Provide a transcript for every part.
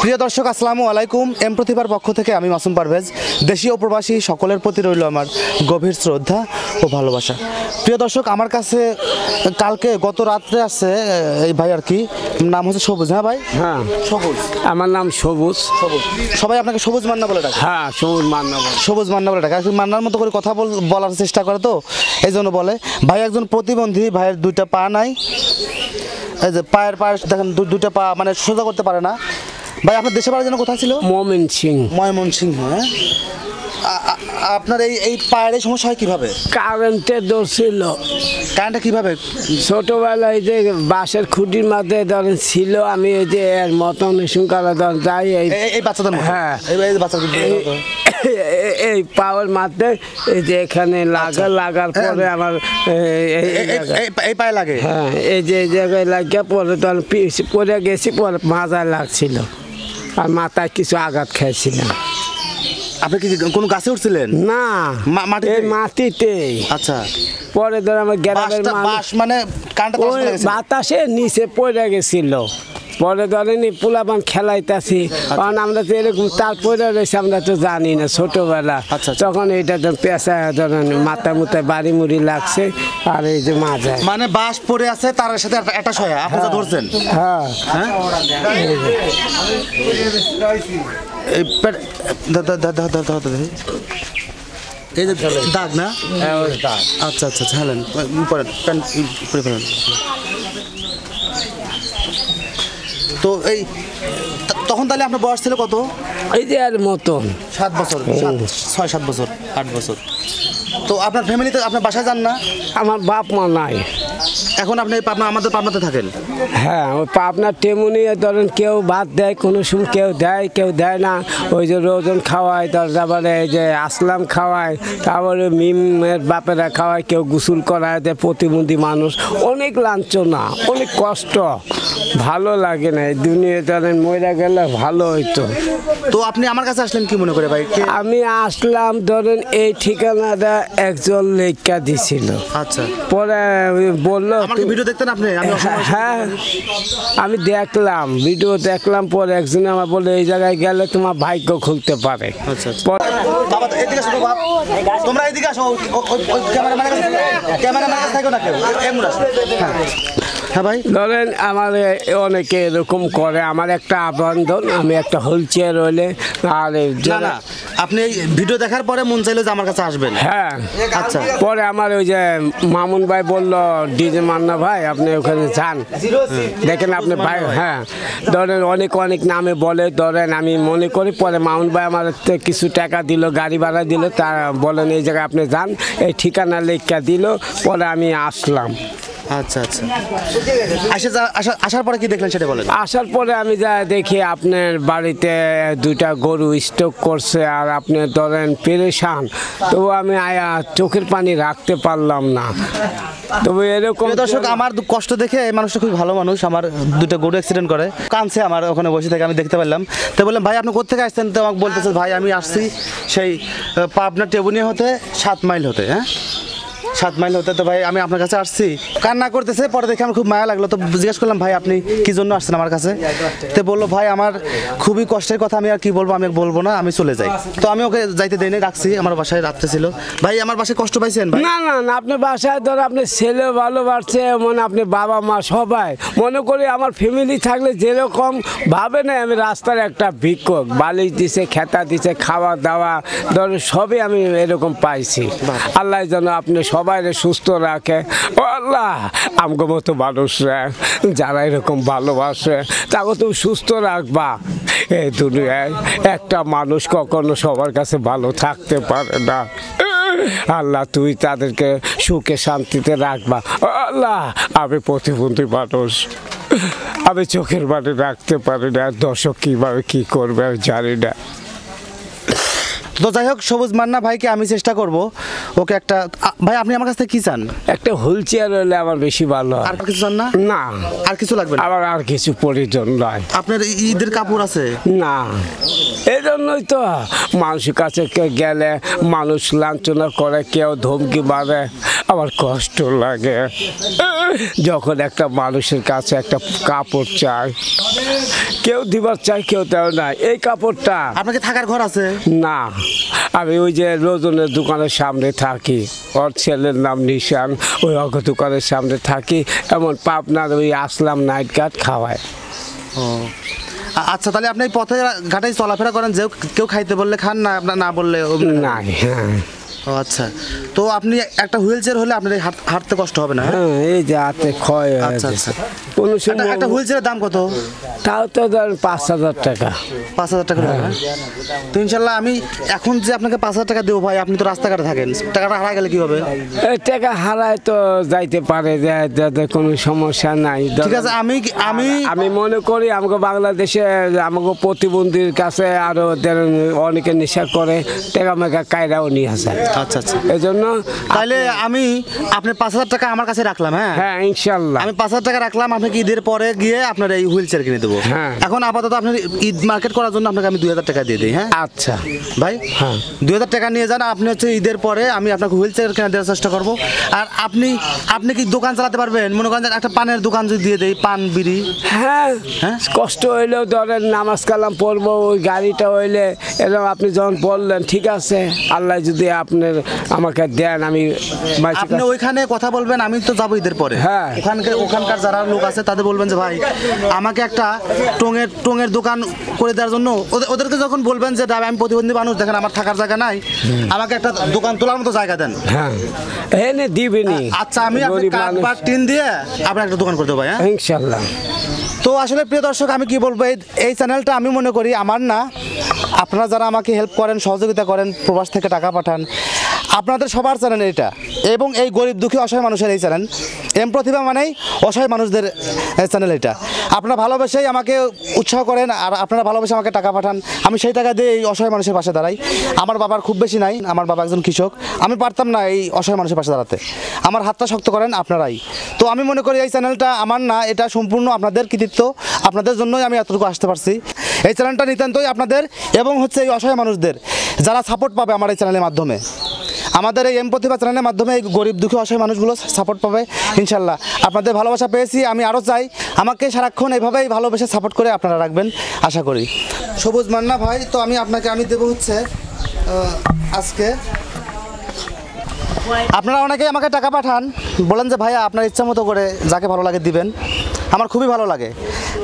প্রিয় দর্শক আসসালামু আলাইকুম এম প্রতিভার পক্ষ থেকে আমি মাসুম পারভেজ দেশীয় প্রবাসী সকলের প্রতি রইল আমার গভীর শ্রদ্ধা ও ভালোবাসা প্রিয় দর্শক আমার কাছে কালকে গত রাত্রে আছে এই ভাই আর কি নাম হচ্ছে সবুজ হ্যাঁ ভাই হ্যাঁ সবুজ আমার নাম সবুজ সবুজ সবাই আপনাকে সবুজ মান্না বলে ডাকে হ্যাঁ সবুজ মান্না বলে সবুজ মান্না বলে ডাকে আসলে মান্নার মতো করে কথা বলার চেষ্টা করে তো এই জন্য বলে ভাই একজন প্রতিবন্ধী ভাইয়ের দুইটা পা নাই এই যে পায়ের পায়ের দেখেন দুটো পা মানে সোজা করতে পারে না ভাই আপনার দেশে বাড়ি যেন কোথায় ছিল ময়মন সিং ময়মন সিং হ্যাঁ আপনার এই এই পায়ের সমস্যা হয় কিভাবে কারেন্টের দোষ ছিল কারেন্টটা কিভাবে ছোটবেলায় যে বাঁশের খুঁটির মাঝে ধরেন ছিল আমি ওই যে এর মতন রেশন করা ধরেন যাই হ্যাঁ। এই এই বাচ্চাদের হ্যাঁ এই এই পাওয়ার মাঝে এই যে এখানে লাগা আচ্ছা। লাগার পরে হ্যাঁ। আমার এই পায়ে লাগে হ্যাঁ এই যে জায়গায় লাগিয়ে পরে ধরেন পরে গেছি পরে মাজায় লাগছিল আর মাথায় কিছু আঘাত খেয়েছিলাম আপনি কি কোনো গাছে উঠছিলেন না মাটিতে মাটিতে আচ্ছা পরে ধর আমার গ্রামের মানে বাতাসে নিচে পড়ে গেছিল পরে ধরেন পোলাপান খেলাইতেছি আচ্ছা। কারণ আমরা তো এরকম তারপরে রয়েছে আমরা তো জানি না ছোটবেলা আচ্ছা, আচ্ছা। তখন এটা তো পেঁচা ধরেন মাথা মুথায় বাড়ি মুড়ি লাগছে আর এই যে মাজা মানে বাঁশ পড়ে আছে তার সাথে একটা সয়া আপনারা হ্যাঁ। ধরছেন হ্যাঁ এই যে দাগ না হ্যাঁ, আচ্ছা আচ্ছা আচ্ছা হ্যাঁ প্যান্ট তো এই তখন তাহলে আপনার বয়স ছিল কত এই যে আর মতন সাত বছর ছয় সাত বছর আট বছর তো আপনার ফ্যামিলিতে আপনার বাসায় যান না আমার বাপ মা নাই এখন আপনি পাবনা আমাদের পাবনাতে থাকেন হ্যাঁ ওই পাবনার টেমুনি ধরেন কেউ বাদ দেয় কোনো সময় কেউ দেয় কেউ দেয় না ওই যে রোজন খাওয়ায় তারপরে এই যে আসলাম খাওয়ায় তারপরে মিমের বাপেরা খাওয়ায় কেউ গোসল করায় দেয় প্রতিবন্ধী মানুষ অনেক লাঞ্ছনা অনেক কষ্ট ভালো লাগে না এই দুনিয়া ধরেন মরে গেলে ভালো হইতো তো আপনি আমার কাছে আসলেন কি মনে করে ভাই আমি আসলাম ধরেন এই ঠিকানাটা একজন লেখা দিছিল আচ্ছা পরে বলল হ্যাঁ, হ্যাঁ আমি দেখলাম ভিডিও দেখলাম পরে একজনে আমার বলে এই জায়গায় গেলে তোমার ভাগ্য খুলতে পারে আচ্ছা, আচ্ছা। তোমরা এদিকে আসো থাকো না কেউ এমন আসো হ্যাঁ। হ্যাঁ ভাই ধরেন আমার অনেকে এরকম করে আমার একটা আবন্ধন আমি একটা হুইল চেয়ার হইলে আর আপনি ভিডিও দেখার পরে মন চাইলে যে আমার কাছে আসবেন হ্যাঁ আচ্ছা পরে আমার ওই যে মামুন ভাই বললো ডিজে মান্না ভাই আপনি ওখানে যান দেখেন আপনি ভাই হ্যাঁ ধরেন অনেক অনেক নামে বলে ধরেন আমি মনে করি পরে মামুন ভাই আমার কিছু টাকা দিল গাড়ি ভাড়া দিল তা বলেন এই জায়গায় আপনি যান এই ঠিকানা লেখা দিল পরে আমি আসলাম আচ্ছা আচ্ছা আসার পরে কি দেখলেন সেটা বলেন আসার পরে আমি যা দেখি আপনার বাড়িতে দুইটা গরু স্টক করছে আর আপনি ধরেন পেরেশান তো আমি আয়া চোখের পানি রাখতে পারলাম না তবে এরকম দর্শক আমার কষ্ট দেখে মানুষটা খুব ভালো মানুষ আমার দুটো গরু অ্যাক্সিডেন্ট করে কানছে আমার ওখানে বসে থেকে আমি দেখতে পারলাম তো বললাম ভাই আপনি কোথেকে আসছেন তো আমাকে বলতেছে ভাই আমি আসছি সেই পাবনা টেবুনিয়া হতে সাত মাইল হতে হ্যাঁ সাত মাইল হতে তো ভাই আমি আপনার কাছে আসছি কান্না করতেছে পরে দেখে আমার খুব মায়া লাগলো তো জিজ্ঞেস করলাম ভাই আপনি কি জন্য আসছেন আমার কাছে তো বললো ভাই আমার খুবই কষ্টের কথা আমি আর কি বলবো আমি বলবো না আমি চলে যাই তো আমি ওকে যাইতে দেয়নি রাখছি আমার বাসায় রাত্রে ছিল ভাই আমার বাসায় কষ্ট পাইছেন না না না আপনার বাসায় ধর আপনার ছেলে ভালোবাসছে মানে আপনি বাবা মা সবাই মনে করি আমার ফ্যামিলি থাকলে যেরকম ভাবে না আমি রাস্তার একটা ভিক্ষক বালিশ দিছে খেতা দিছে খাওয়া দাওয়া ধর সবই আমি এরকম পাইছি আল্লাহ যেন আপনি সব সবাই সুস্থ রাখে আল্লাহ আমগো মতো মানুষরা যারা এরকম ভালোবাসে তাকে তুমি সুস্থ রাখবা এই দুনিয়ায় একটা মানুষ কখনো সবার কাছে ভালো থাকতে পারে না আল্লাহ তুই তাদেরকে সুখে শান্তিতে রাখবা আল্লাহ আমি প্রতিবন্ধী মানুষ আমি চোখের বাড়ি রাখতে পারি না দর্শক কীভাবে কী করবে আমি জানি না তো যাই হোক সবুজ মান্না ভাইকে আমি চেষ্টা করব ওকে একটা ভাই আপনি আমার কাছ থেকে কি চান একটা হুইল চেয়ার হলে আমার বেশি ভালো আর কিছু চান না না আর কিছু লাগবে আমার আর কিছু প্রয়োজন নয় আপনার ঈদের কাপড় আছে না এই জন্যই তো মানুষের কাছে গেলে মানুষ লাঞ্ছনা করে কেউ ধমকি মারে আমার কষ্ট লাগে যখন একটা মানুষের কাছে একটা কাপড় চাই কেউ দিবার চাই কেউ দেওয়া নাই এই কাপড়টা আপনাকে থাকার ঘর আছে না আমি ওই যে রোজনের দোকানের সামনে থাকি ওর ছেলের নাম নিশান ওই অক দোকানের সামনে থাকি এমন পাপনার ওই আসলাম নাইট গার্ড খাওয়ায় ও আচ্ছা তাহলে আপনি পথে ঘাটে চলাফেরা করেন যে কেউ খাইতে বললে খান না আপনার না বললে নাই হ্যাঁ ও আচ্ছা তো আপনি একটা হুইল চেয়ার হলে আপনার হাঁটতে কষ্ট হবে না হ্যাঁ, হ্যাঁ এই যে হাতে ক্ষয় আচ্ছা আচ্ছা একটা হুইল চেয়ারের দাম কত তাও তো ধর পাঁচ হাজার টাকা পাঁচ হাজার টাকা হ্যাঁ? তো ইনশাল্লাহ আমি এখন যে আপনাকে পাঁচ হাজার টাকা দেবো ভাই আপনি তো রাস্তাঘাটে থাকেন টাকাটা হারা গেলে কি হবে টাকা হারায় তো যাইতে পারে কোনো সমস্যা নাই ঠিক আছে আমি আমি আমি মনে করি আমাকে বাংলাদেশে আমাকে প্রতিবন্ধীর কাছে আরও অনেকে নেশা করে টাকা মেকা কায়রাও নিয়ে আসে আচ্ছা আচ্ছা এই জন্য তাহলে আমি আপনি পাঁচ হাজার টাকা আমার কাছে রাখলাম হ্যাঁ হ্যাঁ ইনশাল্লাহ আমি পাঁচ হাজার টাকা রাখলাম আপনাকে ঈদের পরে গিয়ে আপনার এই হুইল চেয়ার কিনে দেবো হ্যাঁ এখন আপাতত আপনার ঈদ মার্কেট করার জন্য আপনাকে আমি দুই হাজার টাকা দিয়ে দিই হ্যাঁ আচ্ছা ভাই হ্যাঁ দুই হাজার টাকা নিয়ে যান আপনি হচ্ছে ঈদের পরে আমি আপনাকে হুইল চেয়ার কেনা দেওয়ার চেষ্টা করব আর আপনি আপনি কি দোকান চালাতে পারবেন মনে করেন একটা পানের দোকান যদি দিয়ে দেয় পান বিড়ি হ্যাঁ হ্যাঁ কষ্ট হইলেও ধরেন নামাজ কালাম পড়বো ওই গাড়িটা হইলে এরকম আপনি যখন বললেন ঠিক আছে আল্লাহ যদি আপনি ধরনের আমাকে দেন আমি আপনি ওইখানে কথা বলবেন আমি তো যাবো ঈদের পরে হ্যাঁ ওখানকার ওখানকার যারা লোক আছে তাদের বলবেন যে ভাই আমাকে একটা টোঙের টোঙের দোকান করে দেওয়ার জন্য ওদেরকে যখন বলবেন যে আমি প্রতিবন্ধী মানুষ দেখেন আমার থাকার জায়গা নাই আমাকে একটা দোকান তোলার মতো জায়গা দেন হ্যাঁ এনে দিবেনি আচ্ছা আমি আপনার টিন দিয়ে আপনার একটা দোকান করে দেবো হ্যাঁ ইনশাল্লাহ তো আসলে প্রিয় দর্শক আমি কি বলবো এই চ্যানেলটা আমি মনে করি আমার না আপনারা যারা আমাকে হেল্প করেন সহযোগিতা করেন প্রবাস থেকে টাকা পাঠান আপনাদের সবার চ্যানেল এটা এবং এই গরিব দুঃখী অসহায় মানুষের এই চ্যানেল এম প্রতিভা মানেই অসহায় মানুষদের চ্যানেল এটা আপনারা ভালোবেসেই আমাকে উৎসাহ করেন আর আপনারা ভালোবেসে আমাকে টাকা পাঠান আমি সেই টাকা দিয়ে এই অসহায় মানুষের পাশে দাঁড়াই আমার বাবার খুব বেশি নাই আমার বাবা একজন কৃষক আমি পারতাম না এই অসহায় মানুষের পাশে দাঁড়াতে আমার হাতটা শক্ত করেন আপনারাই তো আমি মনে করি এই চ্যানেলটা আমার না এটা সম্পূর্ণ আপনাদের কৃতিত্ব আপনাদের জন্যই আমি এতটুকু আসতে পারছি এই চ্যানেলটা নিতান্তই আপনাদের এবং হচ্ছে এই অসহায় মানুষদের যারা সাপোর্ট পাবে আমার এই চ্যানেলের মাধ্যমে আমাদের এই এম প্রতিভা চ্যানেলের মাধ্যমে এই গরিব দুঃখী অসহায় মানুষগুলো সাপোর্ট পাবে ইনশাল্লাহ আপনাদের ভালোবাসা পেয়েছি আমি আরও চাই আমাকে সারাক্ষণ এভাবেই ভালোবেসে সাপোর্ট করে আপনারা রাখবেন আশা করি সবুজ মান্না ভাই তো আমি আপনাকে আমি দেবো হচ্ছে আজকে আপনারা অনেকেই আমাকে টাকা পাঠান বলেন যে ভাইয়া আপনার ইচ্ছা মতো করে যাকে ভালো লাগে দিবেন আমার খুবই ভালো লাগে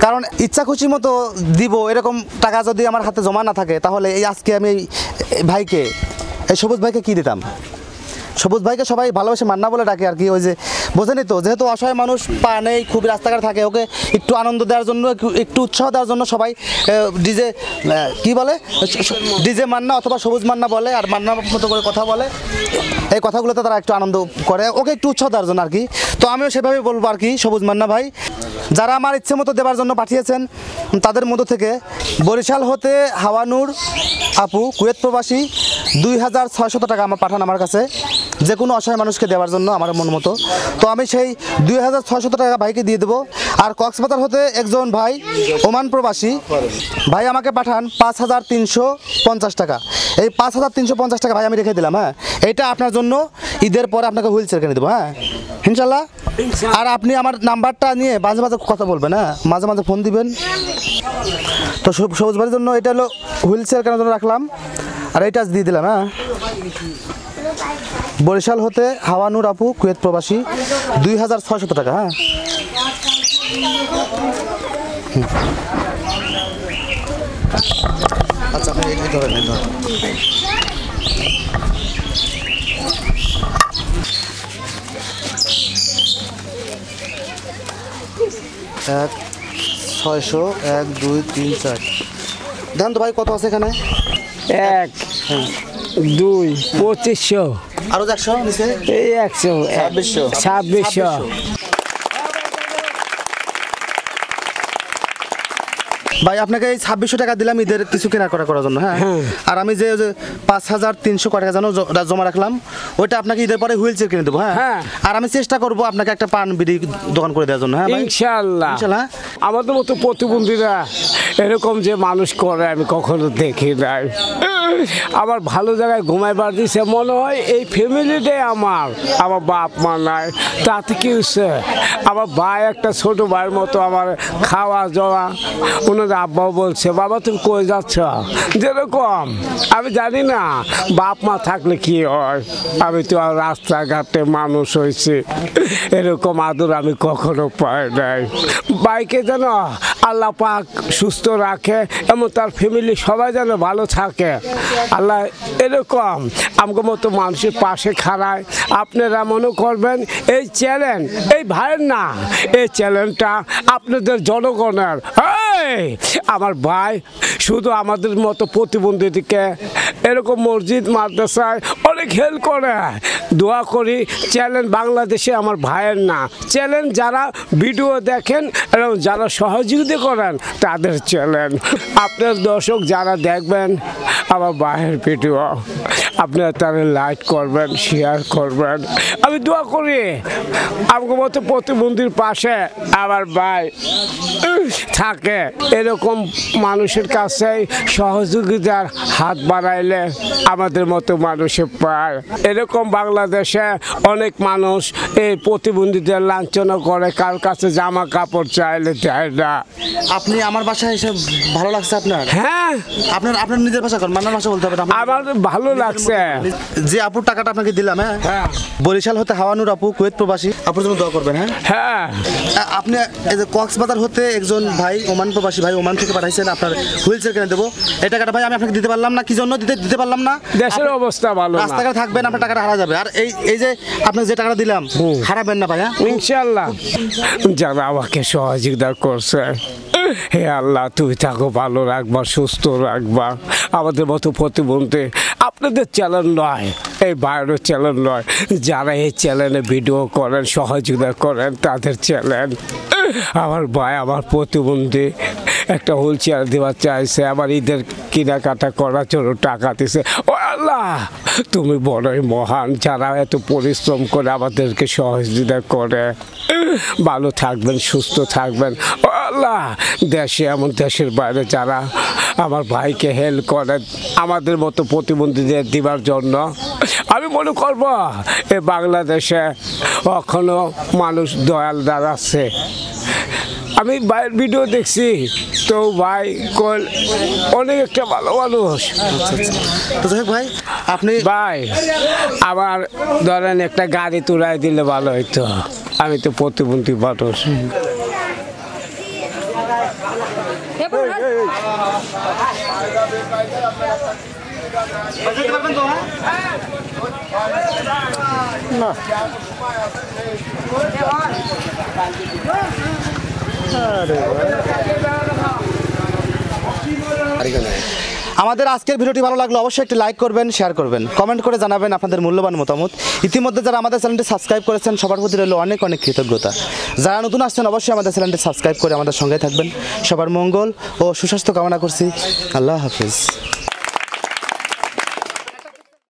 কারণ ইচ্ছা খুশি মতো দিব এরকম টাকা যদি আমার হাতে জমা না থাকে তাহলে এই আজকে আমি ভাইকে এই সবুজ ভাইকে কী দিতাম সবুজ ভাইকে সবাই ভালোবাসে মান্না বলে ডাকে আর কি ওই যে বোঝেনি তো যেহেতু অসহায় মানুষ পা নেই খুবই রাস্তাঘাট থাকে ওকে একটু আনন্দ দেওয়ার জন্য একটু উৎসাহ দেওয়ার জন্য সবাই ডিজে কি বলে ডিজে মান্না অথবা সবুজ মান্না বলে আর মান্না মতো করে কথা বলে এই কথাগুলোতে তারা একটু আনন্দ করে ওকে একটু উৎসাহ দেওয়ার জন্য আর কি তো আমিও সেভাবে বলবো আর কি সবুজ মান্না ভাই যারা আমার ইচ্ছে মতো দেবার জন্য পাঠিয়েছেন তাদের মধ্য থেকে বরিশাল হতে হাওয়ানুর আপু কুয়েত প্রবাসী দুই হাজার ছয়শত টাকা আমার পাঠান আমার কাছে যে কোনো অসহায় মানুষকে দেওয়ার জন্য আমার মন মতো তো আমি সেই দুই হাজার ছয়শত টাকা ভাইকে দিয়ে দেবো আর কক্সবাজার হতে একজন ভাই ওমান প্রবাসী ভাই আমাকে পাঠান পাঁচ হাজার তিনশো পঞ্চাশ টাকা এই পাঁচ হাজার তিনশো পঞ্চাশ টাকা ভাই আমি রেখে দিলাম হ্যাঁ এটা আপনার জন্য ঈদের পরে আপনাকে হুইল চেয়ার কিনে দেবো হ্যাঁ ইনশাল্লাহ আর আপনি আমার নাম্বারটা নিয়ে মাঝে মাঝে কথা বলবেন হ্যাঁ মাঝে মাঝে ফোন দিবেন তো সবুজ বাড়ির জন্য এটা হলো হুইল চেয়ার কেনার জন্য রাখলাম আর এই টাচ দিয়ে দিলাম হ্যাঁ বরিশাল হতে হাওয়ানুর আপু কুয়েত প্রবাসী দুই হাজার ছয়শত টাকা হ্যাঁ আচ্ছা, এক ছয়শো এক দুই তিন চার দেখেন তো ভাই কত আছে এখানে এক দুই পঁচিশশো আরো একশো এই একশো ছাব্বিশশো ছাব্বিশশো ভাই আপনাকে এই ছাব্বিশশো টাকা দিলাম ঈদের কিছু কেনা করা করার জন্য হ্যাঁ, হ্যাঁ। আর আমি যে পাঁচ হাজার তিনশো টাকা যেন জমা রাখলাম ওইটা আপনাকে ঈদের পরে হুইল চেয়ার কিনে দেবো হ্যাঁ? হ্যাঁ আর আমি চেষ্টা করবো আপনাকে একটা পান বিড়ি দোকান করে দেওয়ার জন্য হ্যাঁ ইনশাল্লাহ ইনশাল্লাহ হ্যাঁ? আমাদের মতো প্রতিবন্ধীরা এরকম যে মানুষ করে আমি কখনো দেখি নাই আমার ভালো জায়গায় ঘুমাইবার দিছে মনে হয় এই ফ্যামিলিটাই আমার আমার বাপ মা নাই তাতে কি হচ্ছে আমার ভাই একটা ছোট ভাইয়ের মতো আমার খাওয়া যাওয়া ওনার আব্বাও বলছে বাবা তুমি কই যাচ্ছ যেরকম আমি জানি না বাপ মা থাকলে কি হয় আমি তো আর রাস্তাঘাটে মানুষ হয়েছি এরকম আদর আমি কখনো পাই নাই বাইকে যেন আল্লাহ পাক সুস্থ রাখে এবং তার ফ্যামিলি সবাই যেন ভালো থাকে আল্লাহ এরকম আমাকে মতো মানুষের পাশে খাড়ায় আপনারা মনে করবেন এই চ্যালেঞ্জ এই ভাইয়ের না এই চ্যালেঞ্জটা আপনাদের জনগণের হ্যাঁ এই আমার ভাই শুধু আমাদের মতো প্রতিবন্ধীদেরকে এরকম মসজিদ মাদ্রাসায় অনেক হেল্প করে দোয়া করি চ্যানেল বাংলাদেশে আমার ভাইয়ের না চ্যানেল যারা ভিডিও দেখেন এবং যারা সহযোগিতা করেন তাদের চ্যানেল আপনার দর্শক যারা দেখবেন আমার ভাইয়ের ভিডিও আপনারা তাদের লাইক করবেন শেয়ার করবেন আমি দোয়া করি আমাকে মতো প্রতিবন্ধীর পাশে আমার ভাই থাকে এরকম মানুষের কাছে সহযোগিতার হাত বাড়াইলে আমাদের মতো মানুষে পায় এরকম বাংলাদেশে অনেক মানুষ এই প্রতিবন্ধীদের লাঞ্ছনা করে কার কাছে জামা কাপড় চাইলে দেয় না আপনি আমার বাসায় এসে ভালো লাগছে আপনার হ্যাঁ আপনার আপনার নিজের ভাষা করেন মান্নার ভাষা বলতে হবে আমার ভালো লাগছে যে আপুর টাকাটা আপনাকে দিলাম হ্যাঁ, হ্যাঁ। বরিশাল হতে হাওয়ানুর আপু কুয়েত প্রবাসী আপুর জন্য দোয়া করবেন হ্যাঁ হ্যাঁ আপনি কক্সবাজার হতে একজন ভাই ওমান প্রবাসী ভাই ওমান থেকে পাঠাইছেন আপনার হুইলচেয়ার কিনে দেবো এই টাকাটা ভাই আমি আপনাকে দিতে পারলাম না কি জন্য দিতে দিতে পারলাম না দেশের অবস্থা ভালো রাস্তাঘাট থাকবেন আপনার টাকাটা হারা যাবে আর এই এই যে আপনাকে যে টাকাটা দিলাম হারাবেন না ভাইয়া ইনশাল্লাহ যারা আমাকে সহযোগিতা করছে হে আল্লাহ তুই থাকো ভালো রাখবা সুস্থ রাখবা আমাদের মতো প্রতিবন্ধী আপনাদের চ্যানেল নয় এই বাইরের চ্যানেল নয় যারা এই চ্যানেলে ভিডিও করেন সহযোগিতা করেন তাদের চ্যানেল আমার ভাই আমার প্রতিবন্ধী একটা হোল চেয়ার দেওয়ার চাইছে আমার ঈদের কেনাকাটা করার জন্য টাকা দিছে ও আল্লাহ তুমি বড়ই মহান যারা এত পরিশ্রম করে আমাদেরকে সহযোগিতা করে ভালো থাকবেন সুস্থ থাকবেন ও আল্লাহ দেশে এমন দেশের বাইরে যারা আমার ভাইকে হেল্প করে আমাদের মতো প্রতিবন্ধীদের দেওয়ার জন্য আমি মনে করব এ বাংলাদেশে এখনও মানুষ দয়াল আছে আমি ভাইয়ের ভিডিও দেখছি তো ভাই কল অনেক একটা ভালো মানুষ ভাই আপনি ভাই আবার ধরেন একটা গাড়ি তুলাই দিলে ভালো হইতো আমি তো প্রতিবন্ধী মানুষ না আমাদের আজকের ভিডিওটি ভালো লাগলে অবশ্যই একটি লাইক করবেন শেয়ার করবেন কমেন্ট করে জানাবেন আপনাদের মূল্যবান মতামত ইতিমধ্যে যারা আমাদের চ্যানেলটি সাবস্ক্রাইব করেছেন সবার প্রতি রইল অনেক অনেক কৃতজ্ঞতা যারা নতুন আসছেন অবশ্যই আমাদের চ্যানেলটি সাবস্ক্রাইব করে আমাদের সঙ্গে থাকবেন সবার মঙ্গল ও সুস্বাস্থ্য কামনা করছি আল্লাহ হাফিজ